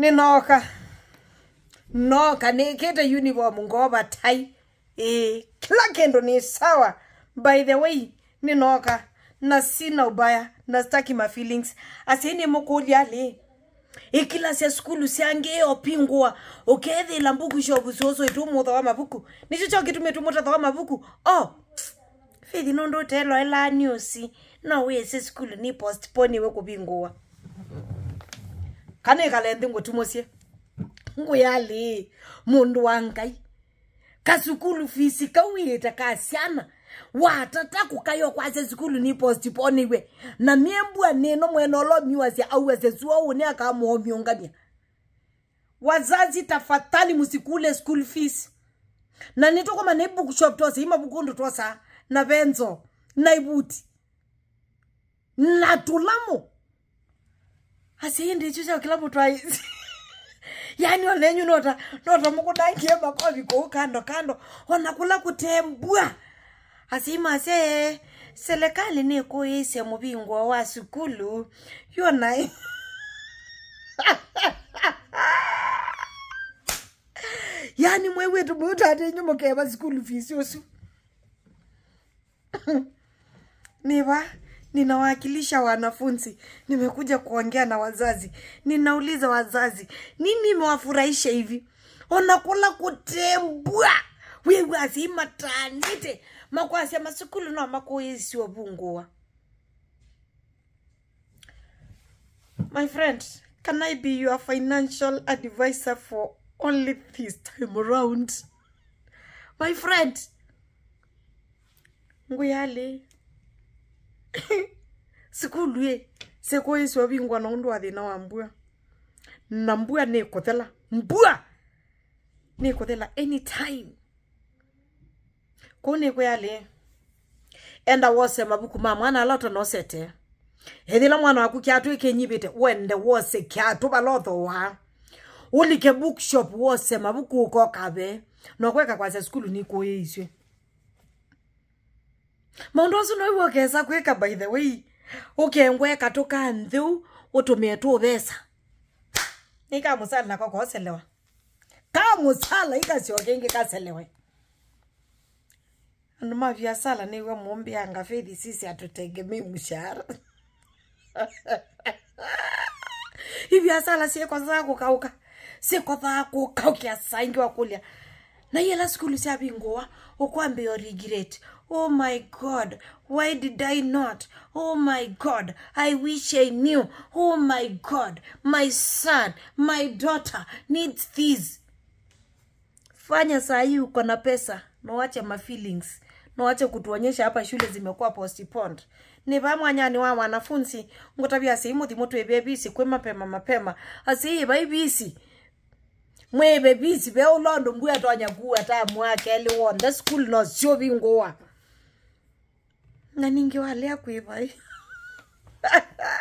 ninoka noka nikite uniform ngova tai e, kila kindu ni sawa by the way ninoka na sina ubaya na staki ma feelings asini mukulia le ikilasi ya skulu siangeopingwa ukethila mbuku ishovusoso itumutha wa mavuku nicio chokitumia tumuthatha wa mavuku o oh. fithi nundu utelo elaniusi no wise skulu ni postpone we kuvingua khanekhala nthi ngothimosie nguyali mundu wa ngai kasukulu fisi kawiyeta kasiana watata kayo kwase sukulu ni postponiwe na miembua neno mwene olomiwase auwese suou ne akamuomiungamia wazazi tafatali musikule school fees na nitokoma na ibookshop twose imabukundu twosa na benzo na ibuti na tulamo asiyindi icho cha kila mtu yani onenyu nota nota mukudangie makovi kou kando kando kula kutembwa asima se serikali nikuisya muvingwa wa sukulu yona yani mwe wetu mutate nyu mukeva sukulu fisi osu niva ninawakilisha wanafunzi, nimekuja kuongea na wazazi. Ninauliza wazazi, nini imewafurahisha hivi? Unakula kutembua wewe azima makwasi ya masukulu no makuisiwavungua My friend, can I be your financial advisor for only this time around? My friend, nguyale sikulue sekoisiwa vingwa na undu wa thina wa mbua na mbua nikuthela mbua nikuthela anytime kuu nikwyalie enda wose mabuku ma mwana ala tonosete la mwana waku kiatu ikinyivite wende wose kiatu balotho wa ulike bookshop wose mabuku ukokave nokweka kwase sukulu nikuiswe maundu acio no iwokesa kwika by the way ukengweka tuka nthiu utumietwo besa ika musala nako koselewa ka musala ikaciokingi kaselewe andu maviasala niwe mumbianga feithi sisi atutegemei mshahara iviasala siekothaa kukauka siekothaa kukaukia sangi wa na la skulu syabinguwa okwamba yoregret oh my god why did i not oh my god i wish i knew oh my god my son my daughter needs this fanya saa hii uko na pesa noache mafeelings noache kutuonyesha hapa shule zimekuwa postponed ni vamwanyani wa wanafunzi ngotavi asiimuthi mutwivye visi kwi mapema mapema asiiva ivisi mwebe bisi be ulondo mbuya tonya kuwa ta mwake ali wonde school no sio bingoa ningi wale akwibai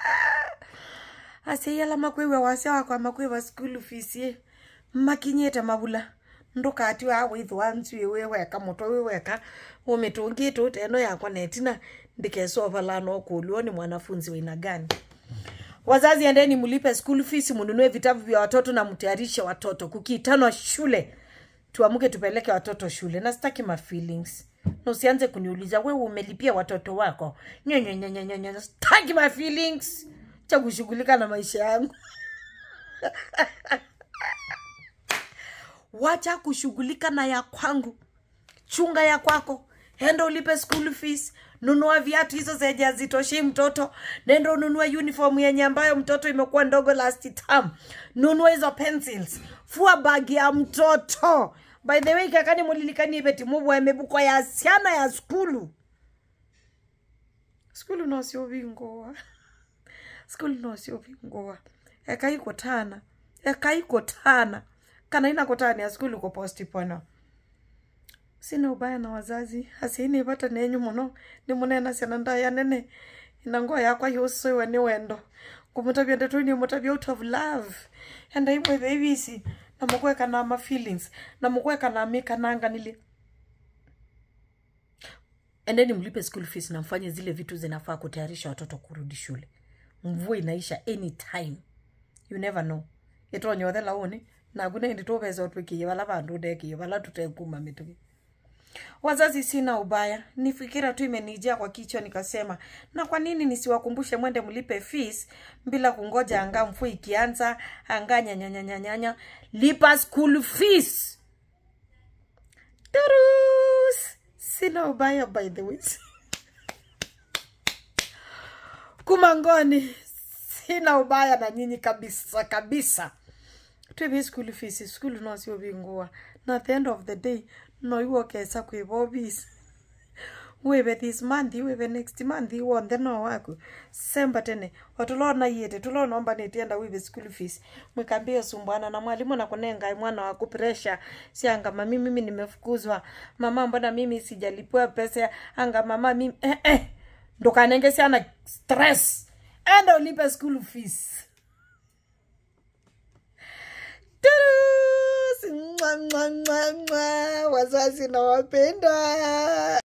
yala makwiwe wase wakwa makwiva school fees ye makinyete mabula ndukati wa withwa nswi we weka muto we weka umitungite uteno yakwa netina ndikesova lano kulio ni mwanafunzi wina gani Wazazi, endeni mlipe school fees, mununue vitabu vya watoto na mtayarishe watoto. Kukiitanwa shule, tuamke tupeleke watoto shule. Na sitaki feelings na usianze kuniuliza wewe umelipia watoto wako nyonyonyonyonyo. Sitaki feelings, cha kushughulika na maisha yangu wacha kushughulika na ya kwangu, chunga ya kwako, enda ulipe school fees, nunua viatu hizo zenye hazitoshei mtoto, nendo ununue uniform yenye ambayo mtoto imekuwa ndogo last term, nunua hizo pencils, fua bagi ya mtoto. By the way, kakani mulilikani ibeti mubwa emebuko ya siana ya skulu skulu nosiovingoa skulu nosiovingoa ekaikotana ekaikotana kana inakotani ya skulu posti pono sina ubaya na wazazi hasi ini ivata nenyu muno ni munena syana ndaya nene ina ngoo yakwa yusuiwe ni wendo ngumutavya ndetu ni mutavya out of love enda imwe veivisi na mukweka na ma feelings na mukweka na mikananganili ni mlipe school fees na mfanye zile vitu zinafaa kutayarisha watoto kurudi shule mvua inaisha anytime you never know ĩtonyothela ũni na ngune ĩndĩ tũbesa ũtwĩkĩie vala vandũ ũndekĩie vala tutekuma mĩtũkĩ Wazazi sina ubaya, ni fikira tu imenijia kwa kichwa, nikasema na kwa nini nisiwakumbushe mwende mlipe fees bila kungoja anga mvua ikianza, anga nyanyanyanyanya, lipa school fees. Turus, sina ubaya by the way. Kumangoni, sina ubaya na nyinyi kabisa kabisa. Tuwe school fees, school no sio bingua. Na at the end of the day, noiwoke esa kwiva ofisi wive this month wive next month wonthe no waku semba tene otulonaiite tulonombanĩtie enda wive school fees mwikambia sumbuana na mwalimu na kunenga mwana waku pressure siangama mimi mimi nimefukuzwa mama mbona mimi sijalipua pesa anga mama mimi eh, eh. ndokanenge siana stress enda ulipe school fees Tudu! Mwasimwamwamwamwa, wazazi na